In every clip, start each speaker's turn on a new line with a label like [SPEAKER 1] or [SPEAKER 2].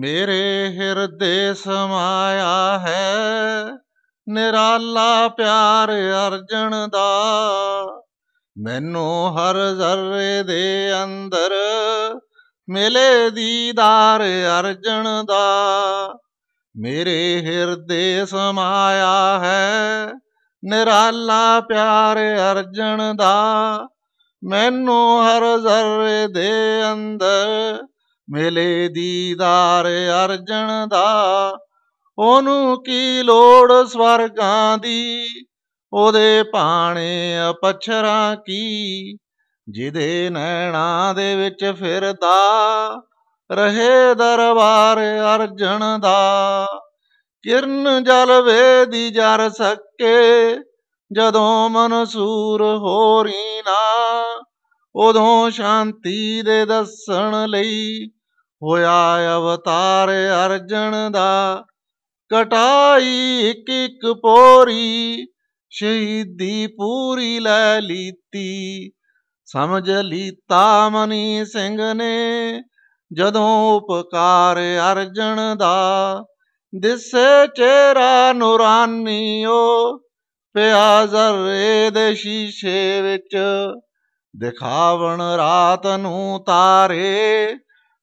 [SPEAKER 1] ਮੇਰੇ ਹਿਰਦੇ ਸਮਾਇਆ ਹੈ ਨਿਰਾਲਾ ਪਿਆਰ ਅਰਜਣ ਦਾ ਮੈਨੂੰ ਹਰ ਜ਼ਰੇ ਦੇ ਅੰਦਰ ਮਿਲੇ ਦੀਦਾਰ ਅਰਜਣ ਦਾ ਮੇਰੇ ਹਿਰਦੇ ਸਮਾਇਆ ਹੈ ਨਿਰਾਲਾ ਪਿਆਰ ਅਰਜਣ ਦਾ ਮੈਨੂੰ ਹਰ ਜ਼ਰੇ ਦੇ ਅੰਦਰ ਮੇਲੇ ਦੀਦਾਰ ਅਰਜਣ ਦਾ ਉਹਨੂੰ ਕੀ ਲੋੜ ਸਵਰਗਾਂ ਦੀ ਉਹਦੇ ਪਾਣੇ ਅਪਛਰਾ ਕੀ ਜਿਹਦੇ ਨੈਣਾ ਦੇ ਵਿੱਚ ਫਿਰਦਾ ਰਹੇ ਦਰਬਾਰ ਅਰਜਣ ਦਾ ਕਿਰਨ ਜਲ ਦੀ ਜਰ ਸਕੇ ਜਦੋਂ ਮਨਸੂਰ ਹੋਰੀ ਨਾ ਉਦੋਂ ਸ਼ਾਂਤੀ ਦੇ ਦੱਸਣ ਲਈ ਹੋਇਆ ਅਵਤਾਰ ਅਰਜਣ ਦਾ ਕਟਾਈ ਇੱਕ ਇੱਕ ਪੋਰੀ ਸ਼ਹੀਦੀ ਪੂਰੀ ਲੈ ਲੀਤੀ ਸਮਝ ਲੀਤਾ ਮਨੀ ਸਿੰਘ ਨੇ ਜਦੋਂ ਉਪਕਾਰ ਅਰਜਣ ਦਾ ਦਿਸੇ ਚਿਹਰਾ ਨੂਰਾਨੀਓ ਪਿਆ ਜ਼ਰੇ ਦੇ ਸ਼ੀਸ਼ੇ ਵਿੱਚ ਦਿਖਾਵਣ ਰਾਤ ਨੂੰ ਤਾਰੇ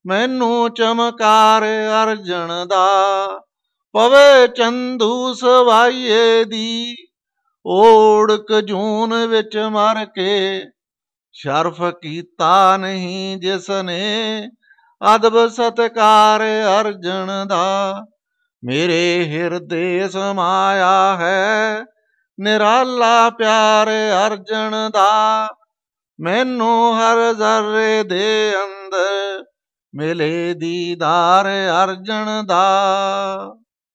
[SPEAKER 1] ਮੈਨੂੰ ਚਮਕਾਰ ਅਰਜਣ ਦਾ ਪਵੇ ਚੰਦੂ ਸਵਾਈਏ ਦੀ ਓੜ ਕਜੂਨ ਵਿੱਚ ਮਰ ਕੇ ਸ਼ਰਫ ਕੀਤਾ ਨਹੀਂ ਜਿਸ ਨੇ ਅਦਬ ਸਤਕਾਰ ਅਰਜਣ ਦਾ ਮੇਰੇ ਹਿਰਦੇ ਸਮਾਇਆ ਹੈ ਨਿਰਾਲਾ ਪਿਆਰ ਅਰਜਣ ਦਾ ਮੈਨੂੰ ਹਰ ਜ਼ਰੇ ਦੇ ਅੰਦਰ ਮਿਲੇ ਦੀਦਾਰ ਅਰਜਣ ਦਾ